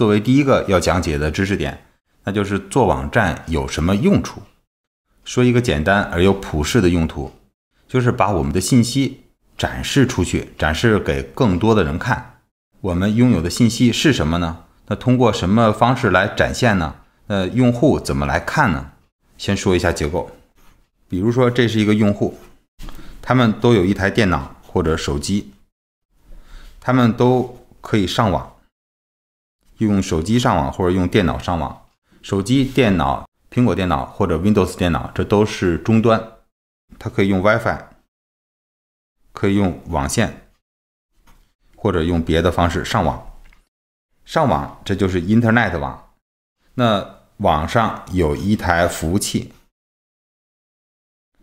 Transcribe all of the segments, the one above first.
作为第一个要讲解的知识点，那就是做网站有什么用处？说一个简单而又普世的用途，就是把我们的信息展示出去，展示给更多的人看。我们拥有的信息是什么呢？那通过什么方式来展现呢？呃，用户怎么来看呢？先说一下结构。比如说，这是一个用户，他们都有一台电脑或者手机，他们都可以上网。用手机上网或者用电脑上网，手机、电脑、苹果电脑或者 Windows 电脑，这都是终端。它可以用 WiFi，可以用网线，或者用别的方式上网。上网，这就是 Internet 网。那网上有一台服务器，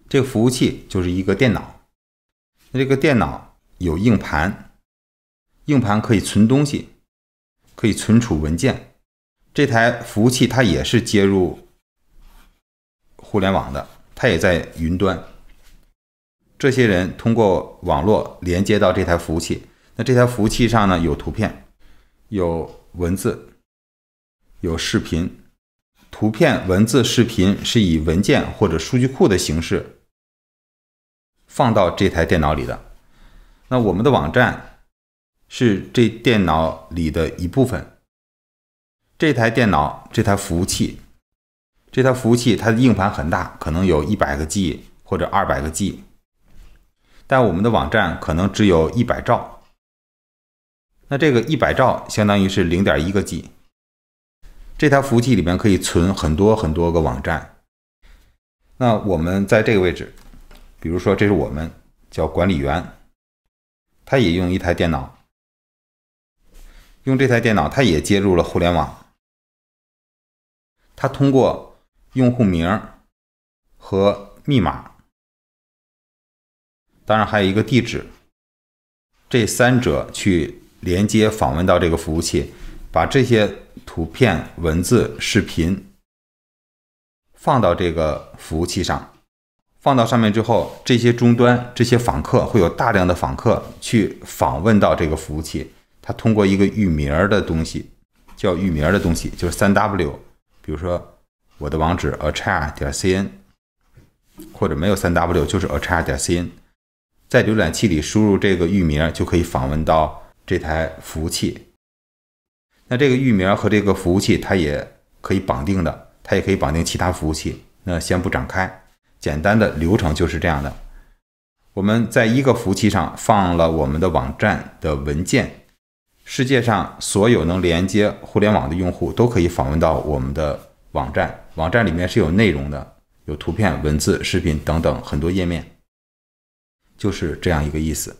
这个服务器就是一个电脑。那这个电脑有硬盘，硬盘可以存东西。可以存储文件，这台服务器它也是接入互联网的，它也在云端。这些人通过网络连接到这台服务器，那这台服务器上呢有图片、有文字、有视频，图片、文字、视频是以文件或者数据库的形式放到这台电脑里的。那我们的网站。是这电脑里的一部分。这台电脑，这台服务器，这台服务器它的硬盘很大，可能有一百个 G 或者二百个 G，但我们的网站可能只有一百兆。那这个一百兆相当于是零点一个 G。这台服务器里面可以存很多很多个网站。那我们在这个位置，比如说这是我们叫管理员，他也用一台电脑。用这台电脑，它也接入了互联网。它通过用户名和密码，当然还有一个地址，这三者去连接访问到这个服务器，把这些图片、文字、视频放到这个服务器上。放到上面之后，这些终端、这些访客会有大量的访客去访问到这个服务器。它通过一个域名的东西，叫域名的东西就是三 W，比如说我的网址 a.char 点 cn，或者没有三 W 就是 a.char 点 cn，在浏览器里输入这个域名就可以访问到这台服务器。那这个域名和这个服务器它也可以绑定的，它也可以绑定其他服务器。那先不展开，简单的流程就是这样的。我们在一个服务器上放了我们的网站的文件。世界上所有能连接互联网的用户都可以访问到我们的网站。网站里面是有内容的，有图片、文字、视频等等很多页面，就是这样一个意思。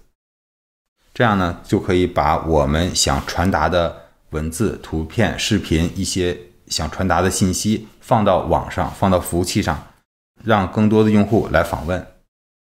这样呢，就可以把我们想传达的文字、图片、视频一些想传达的信息放到网上，放到服务器上，让更多的用户来访问。